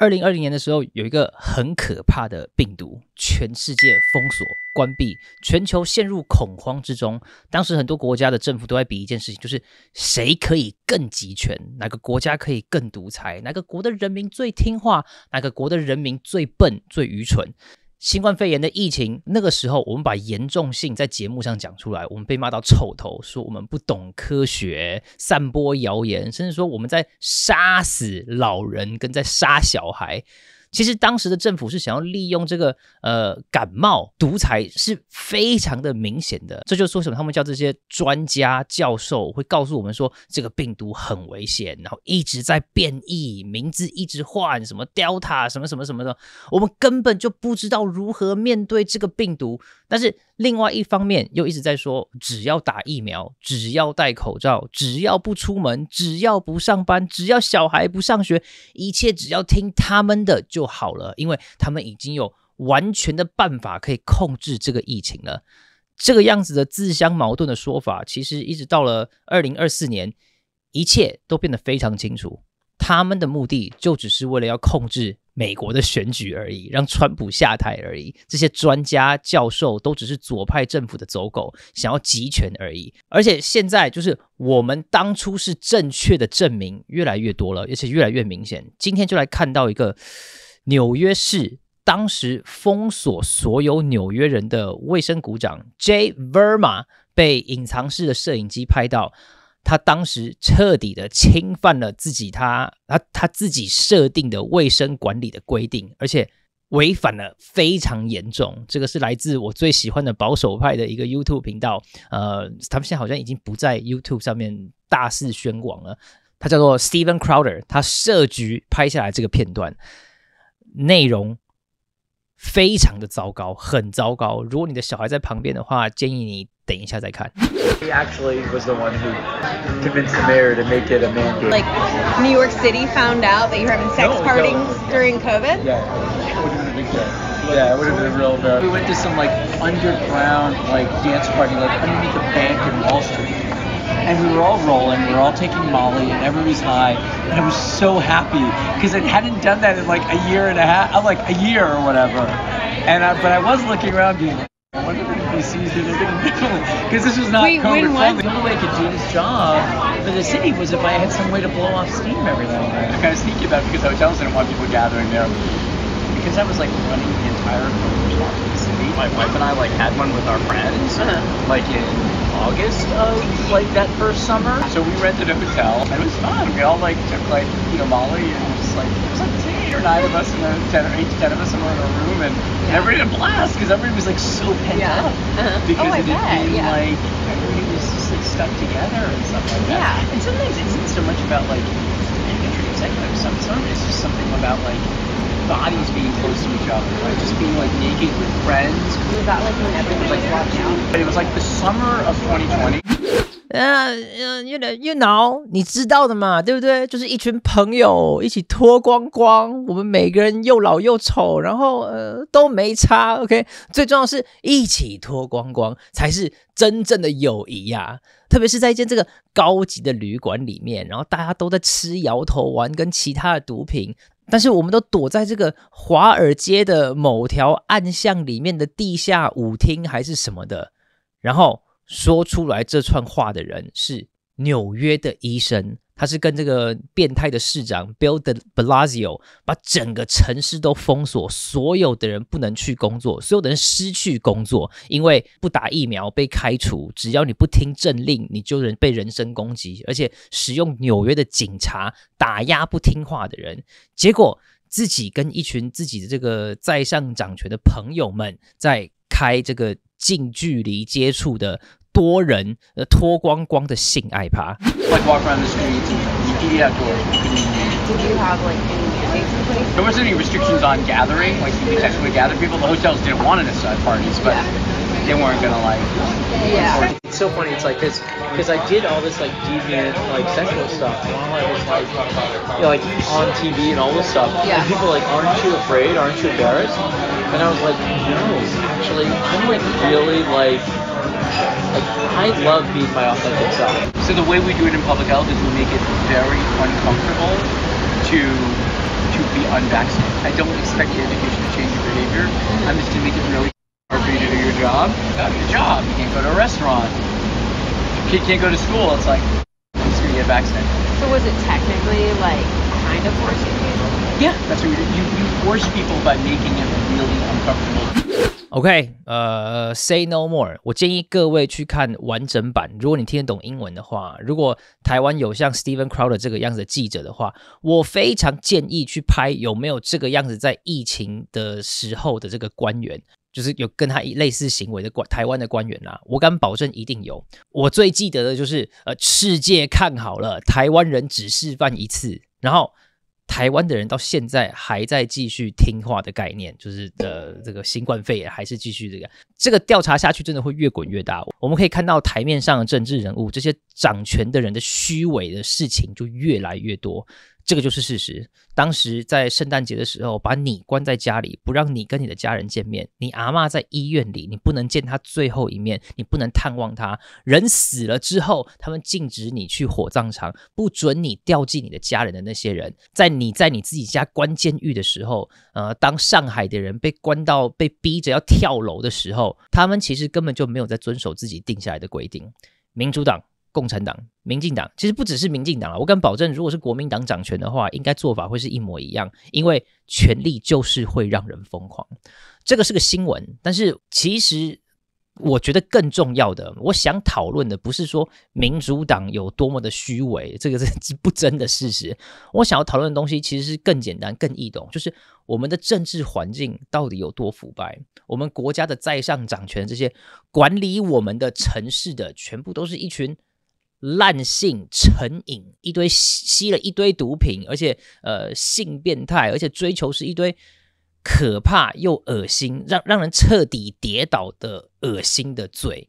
二零二零年的时候，有一个很可怕的病毒，全世界封锁、关闭，全球陷入恐慌之中。当时很多国家的政府都在比一件事情，就是谁可以更集权，哪个国家可以更独裁，哪个国的人民最听话，哪个国的人民最笨、最愚蠢。新冠肺炎的疫情，那个时候我们把严重性在节目上讲出来，我们被骂到臭头，说我们不懂科学、散播谣言，甚至说我们在杀死老人跟在杀小孩。其实当时的政府是想要利用这个，呃，感冒独裁是非常的明显的。这就说什么？他们叫这些专家教授会告诉我们说，这个病毒很危险，然后一直在变异，名字一直换，什么 Delta 什么什么什么的，我们根本就不知道如何面对这个病毒，但是。另外一方面又一直在说，只要打疫苗，只要戴口罩，只要不出门，只要不上班，只要小孩不上学，一切只要听他们的就好了，因为他们已经有完全的办法可以控制这个疫情了。这个样子的自相矛盾的说法，其实一直到了二零二四年，一切都变得非常清楚。他们的目的就只是为了要控制美国的选举而已，让川普下台而已。这些专家教授都只是左派政府的走狗，想要集权而已。而且现在就是我们当初是正确的证明越来越多了，而且越来越明显。今天就来看到一个纽约市当时封锁所有纽约人的卫生股长 J Verma 被隐藏式的摄影机拍到。他当时彻底的侵犯了自己，他他他自己设定的卫生管理的规定，而且违反了非常严重。这个是来自我最喜欢的保守派的一个 YouTube 频道，呃，他们现在好像已经不在 YouTube 上面大肆宣广了。他叫做 Steven Crowder，他设局拍下来这个片段，内容非常的糟糕，很糟糕。如果你的小孩在旁边的话，建议你。等一下再看。He actually was the one who convinced the mayor to make it a mandate. Like New York City found out that you were having sex no, no. during COVID. Yeah, would have been a big deal. Yeah, it would have been real bad. We went to some like underground like dance party like underneath a bank in Wall Street and we were all rolling, we were all taking Molly, and everybody's high. And I was so happy because I hadn't done that in like a year and a half, uh, like a year or whatever. And I, but I was looking around, being like, I wonder if he sees that they're because this was not Wait, COVID when The only way I could do this job for the city was if I had some way to blow off steam every now and then. I kind of sneaky about it because hotels didn't want people gathering there. Because I was like running the entire COVID the city. My wife and I like had one with our friends, uh-huh. like in August of like that first summer. So we rented a hotel and it was fun. We all like took like, you know, Molly and just like, there's like eight or nine of us and a, ten or eight to ten of us in a room and yeah. everybody had a blast because everybody was like so pent yeah. up uh-huh. oh, because oh, it had been yeah. like, everybody was just like stuck together and stuff like that. Yeah. And sometimes it isn't so much about like, an introducing, like oh, some, some it's just something about like, 嗯嗯，越来越挠，你知道的嘛，对不对？就是一群朋友一起脱光光，我们每个人又老又丑，然后呃都没差，OK。最重要是一起脱光光才是真正的友谊呀！特别是在一间这个高级的旅馆里面，然后大家都在吃摇头丸跟其他的毒品。但是我们都躲在这个华尔街的某条暗巷里面的地下舞厅还是什么的，然后说出来这串话的人是纽约的医生。他是跟这个变态的市长 b i l d e Blasio 把整个城市都封锁，所有的人不能去工作，所有的人失去工作，因为不打疫苗被开除。只要你不听政令，你就能被人身攻击，而且使用纽约的警察打压不听话的人。结果自己跟一群自己的这个在上掌权的朋友们在开这个近距离接触的。多人呃脱光光的性爱趴。Like walk around the streets, you have like you can you probably There wasn't any restrictions on gathering, like you could actually gather people. The hotels didn't want it to have parties, but they weren't gonna like. Yeah. It's so funny. It's like this because I did all this like deviant like sexual stuff, I was like, you know, like on TV and all this stuff. Yeah. And people like, aren't you afraid? Aren't you embarrassed? And I was like, no, actually, I'm like really like I love being my authentic self. So the way we do it in public health is we make it very uncomfortable to to be unvaccinated. I don't expect your education to change your behavior. I'm just gonna make it really hard for you to do your job. Got your job, you can't go to a restaurant. kid can't go to school. It's like just gonna get vaccinated. So was it technically like kind of forcing you Yeah, y that's what Okay，u You, do. you force people by m a i it n g r e l l uncomfortable. OK，呃，Say No More。我建议各位去看完整版。如果你听得懂英文的话，如果台湾有像 Stephen Crowder 这个样子的记者的话，我非常建议去拍有没有这个样子在疫情的时候的这个官员，就是有跟他类似行为的官，台湾的官员啊，我敢保证一定有。我最记得的就是，呃，世界看好了，台湾人只示范一次，然后。台湾的人到现在还在继续听话的概念，就是的，这个新冠肺炎还是继续这个这个调查下去，真的会越滚越大。我们可以看到台面上的政治人物，这些掌权的人的虚伪的事情就越来越多。这个就是事实。当时在圣诞节的时候，把你关在家里，不让你跟你的家人见面。你阿妈在医院里，你不能见他最后一面，你不能探望他。人死了之后，他们禁止你去火葬场，不准你掉进你的家人的那些人。在你在你自己家关监狱的时候，呃，当上海的人被关到被逼着要跳楼的时候，他们其实根本就没有在遵守自己定下来的规定。民主党。共产党、民进党，其实不只是民进党啊，我敢保证，如果是国民党掌权的话，应该做法会是一模一样。因为权力就是会让人疯狂，这个是个新闻。但是，其实我觉得更重要的，我想讨论的不是说民主党有多么的虚伪，这个是不争的事实。我想要讨论的东西其实是更简单、更易懂，就是我们的政治环境到底有多腐败？我们国家的在上掌权这些管理我们的城市的，全部都是一群。烂性成瘾，一堆吸吸了一堆毒品，而且呃性变态，而且追求是一堆可怕又恶心，让让人彻底跌倒的恶心的罪。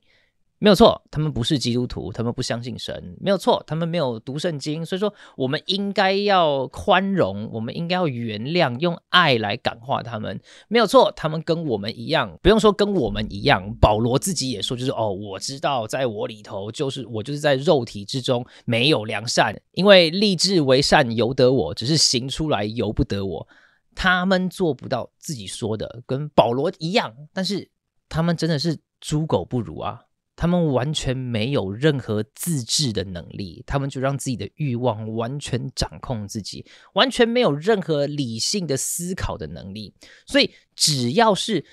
没有错，他们不是基督徒，他们不相信神。没有错，他们没有读圣经。所以说，我们应该要宽容，我们应该要原谅，用爱来感化他们。没有错，他们跟我们一样，不用说跟我们一样，保罗自己也说，就是哦，我知道，在我里头，就是我就是在肉体之中没有良善，因为立志为善由得我，只是行出来由不得我。他们做不到自己说的，跟保罗一样，但是他们真的是猪狗不如啊！他们完全没有任何自制的能力，他们就让自己的欲望完全掌控自己，完全没有任何理性的思考的能力。所以，只要是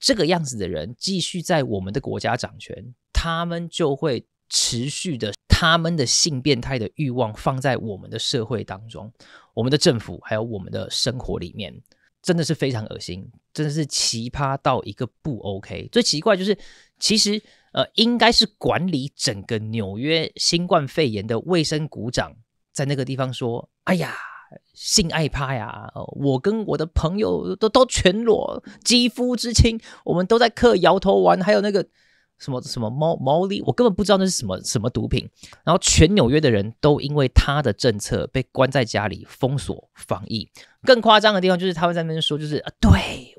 这个样子的人继续在我们的国家掌权，他们就会持续的他们的性变态的欲望放在我们的社会当中、我们的政府还有我们的生活里面，真的是非常恶心，真的是奇葩到一个不 OK。最奇怪就是，其实。呃，应该是管理整个纽约新冠肺炎的卫生股长，在那个地方说：“哎呀，性爱趴呀！我跟我的朋友都都全裸，肌肤之亲，我们都在嗑摇头丸，还有那个什么什么猫猫莉，我根本不知道那是什么什么毒品。”然后全纽约的人都因为他的政策被关在家里，封锁防疫。更夸张的地方就是，他会在那边说，就是啊，对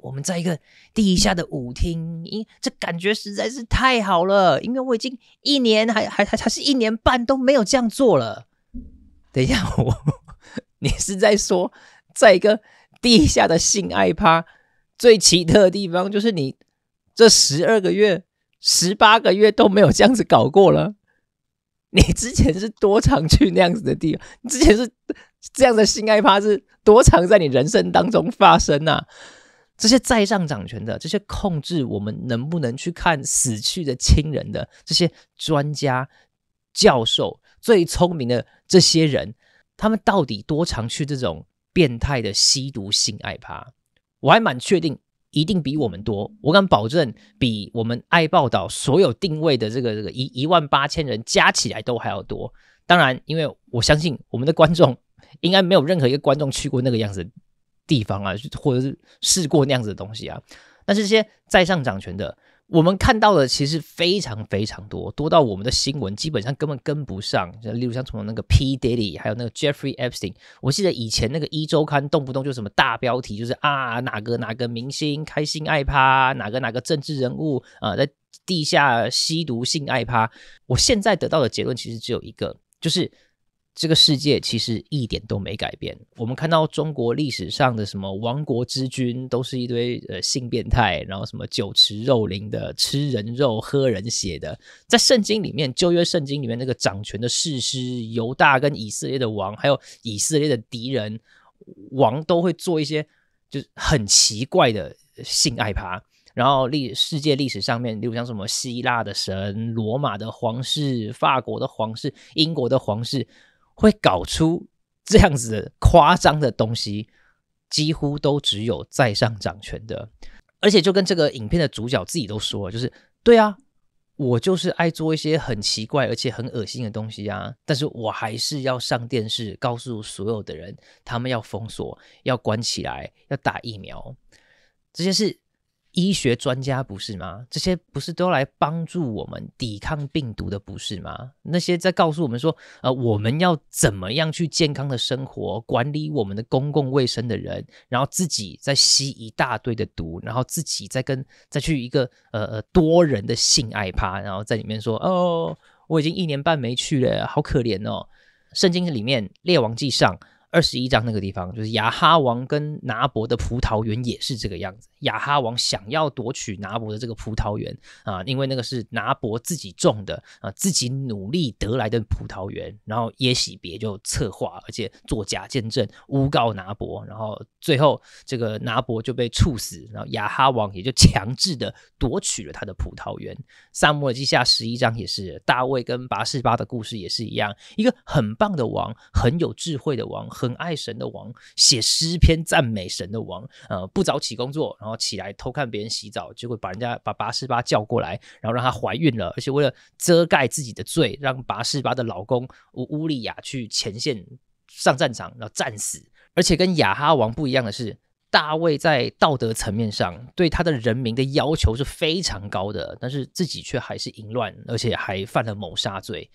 我们在一个地下的舞厅，因这感觉实在是太好了，因为我已经一年还还还还是一年半都没有这样做了。等一下，我 你是在说在一个地下的性爱趴？最奇特的地方就是你这十二个月、十八个月都没有这样子搞过了。你之前是多常去那样子的地方？你之前是？这样的性爱趴是多常在你人生当中发生呐，这些在上掌权的、这些控制我们，能不能去看死去的亲人的这些专家、教授最聪明的这些人，他们到底多常去这种变态的吸毒性爱趴？我还蛮确定，一定比我们多。我敢保证，比我们爱报道所有定位的这个这个一一万八千人加起来都还要多。当然，因为我相信我们的观众。应该没有任何一个观众去过那个样子的地方啊，或者是试过那样子的东西啊。但是这些在上掌权的，我们看到的其实非常非常多，多到我们的新闻基本上根本跟不上。就例如像从那个 P Daily，还有那个 Jeffrey Epstein，我记得以前那个一周刊动不动就什么大标题，就是啊哪个哪个明星开心爱趴，哪个哪个政治人物啊在地下吸毒性爱趴。我现在得到的结论其实只有一个，就是。这个世界其实一点都没改变。我们看到中国历史上的什么亡国之君，都是一堆呃性变态，然后什么酒池肉林的，吃人肉喝人血的。在圣经里面，旧约圣经里面那个掌权的士师犹大跟以色列的王，还有以色列的敌人王，都会做一些就是很奇怪的性爱趴。然后历世界历史上面，例如像什么希腊的神、罗马的皇室、法国的皇室、英国的皇室。会搞出这样子夸张的东西，几乎都只有在上掌权的，而且就跟这个影片的主角自己都说，就是对啊，我就是爱做一些很奇怪而且很恶心的东西啊，但是我还是要上电视，告诉所有的人，他们要封锁，要关起来，要打疫苗，这些事。医学专家不是吗？这些不是都来帮助我们抵抗病毒的不是吗？那些在告诉我们说，呃，我们要怎么样去健康的生活，管理我们的公共卫生的人，然后自己在吸一大堆的毒，然后自己再跟再去一个呃呃多人的性爱趴，然后在里面说，哦，我已经一年半没去了，好可怜哦。圣经里面《列王记上》。二十一章那个地方，就是雅哈王跟拿伯的葡萄园也是这个样子。雅哈王想要夺取拿伯的这个葡萄园啊，因为那个是拿伯自己种的啊，自己努力得来的葡萄园。然后耶喜别就策划，而且做假见证，诬告拿伯。然后最后这个拿伯就被处死，然后雅哈王也就强制的夺取了他的葡萄园。萨摩尔记下十一章也是大卫跟拔士巴的故事，也是一样，一个很棒的王，很有智慧的王。很爱神的王写诗篇赞美神的王，呃，不早起工作，然后起来偷看别人洗澡，结果把人家把拔十巴叫过来，然后让她怀孕了，而且为了遮盖自己的罪，让拔十巴的老公乌乌利亚去前线上战场，然后战死。而且跟亚哈王不一样的是，大卫在道德层面上对他的人民的要求是非常高的，但是自己却还是淫乱，而且还犯了谋杀罪。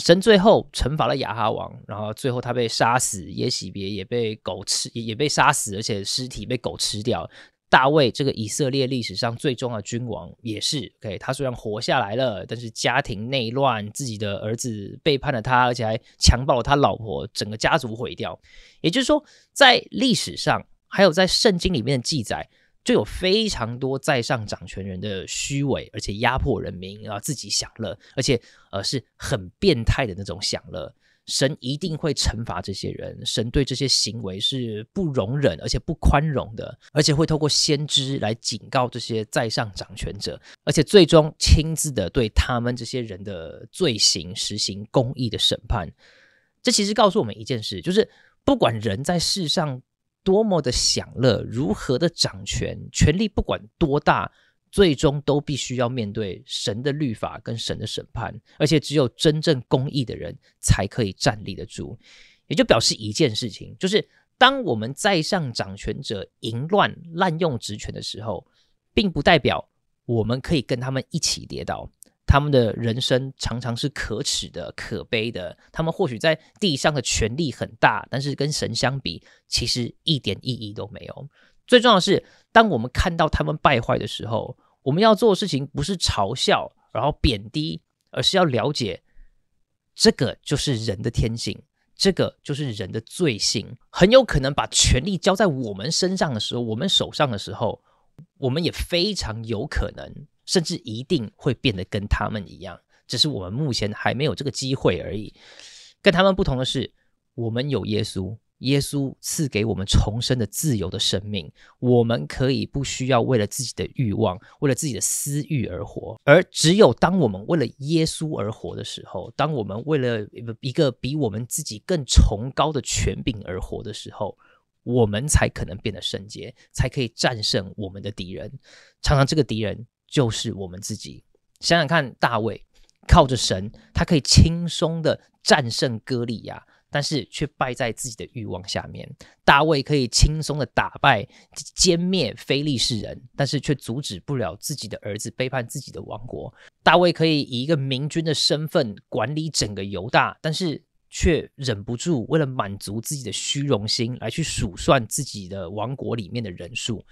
神最后惩罚了亚哈王，然后最后他被杀死，耶洗别也被狗吃，也也被杀死，而且尸体被狗吃掉。大卫这个以色列历史上最重要的君王也是，OK，他虽然活下来了，但是家庭内乱，自己的儿子背叛了他，而且还强暴了他老婆，整个家族毁掉。也就是说，在历史上还有在圣经里面的记载。就有非常多在上掌权人的虚伪，而且压迫人民，啊，自己享乐，而且呃是很变态的那种享乐。神一定会惩罚这些人，神对这些行为是不容忍，而且不宽容的，而且会透过先知来警告这些在上掌权者，而且最终亲自的对他们这些人的罪行实行公义的审判。这其实告诉我们一件事，就是不管人在世上。多么的享乐，如何的掌权，权力不管多大，最终都必须要面对神的律法跟神的审判，而且只有真正公义的人才可以站立得住。也就表示一件事情，就是当我们在上掌权者淫乱滥用职权的时候，并不代表我们可以跟他们一起跌倒。他们的人生常常是可耻的、可悲的。他们或许在地上的权力很大，但是跟神相比，其实一点意义都没有。最重要的是，当我们看到他们败坏的时候，我们要做的事情不是嘲笑，然后贬低，而是要了解，这个就是人的天性，这个就是人的罪性。很有可能把权力交在我们身上的时候，我们手上的时候，我们也非常有可能。甚至一定会变得跟他们一样，只是我们目前还没有这个机会而已。跟他们不同的是，我们有耶稣，耶稣赐给我们重生的自由的生命。我们可以不需要为了自己的欲望、为了自己的私欲而活，而只有当我们为了耶稣而活的时候，当我们为了一个比我们自己更崇高的权柄而活的时候，我们才可能变得圣洁，才可以战胜我们的敌人。常常这个敌人。就是我们自己，想想看，大卫靠着神，他可以轻松的战胜哥利亚，但是却败在自己的欲望下面。大卫可以轻松的打败、歼灭非利士人，但是却阻止不了自己的儿子背叛自己的王国。大卫可以以一个明君的身份管理整个犹大，但是却忍不住为了满足自己的虚荣心，来去数算自己的王国里面的人数。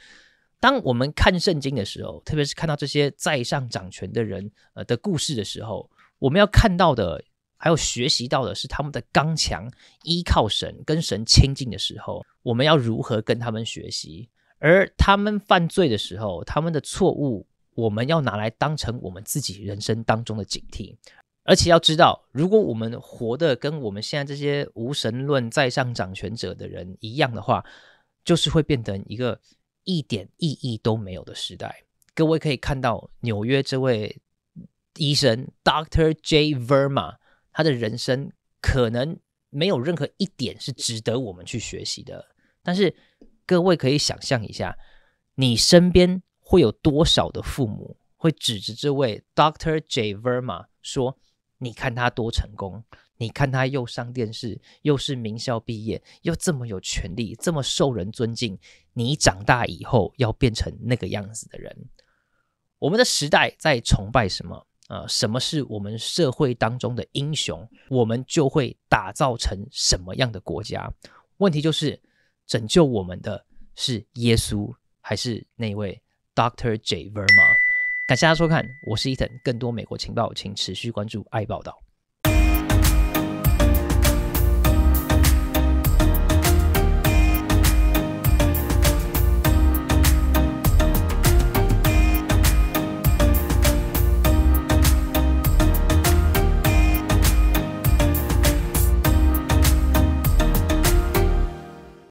当我们看圣经的时候，特别是看到这些在上掌权的人呃的故事的时候，我们要看到的还有学习到的是他们的刚强，依靠神跟神亲近的时候，我们要如何跟他们学习；而他们犯罪的时候，他们的错误，我们要拿来当成我们自己人生当中的警惕。而且要知道，如果我们活的跟我们现在这些无神论在上掌权者的人一样的话，就是会变成一个。一点意义都没有的时代，各位可以看到纽约这位医生 Doctor J Verma，他的人生可能没有任何一点是值得我们去学习的。但是各位可以想象一下，你身边会有多少的父母会指着这位 Doctor J Verma 说：“你看他多成功。”你看他又上电视，又是名校毕业，又这么有权利，这么受人尊敬。你长大以后要变成那个样子的人？我们的时代在崇拜什么？呃，什么是我们社会当中的英雄，我们就会打造成什么样的国家？问题就是，拯救我们的是耶稣，还是那位 Doctor J Verma？感谢大家收看，我是伊藤，更多美国情报，请持续关注爱报道。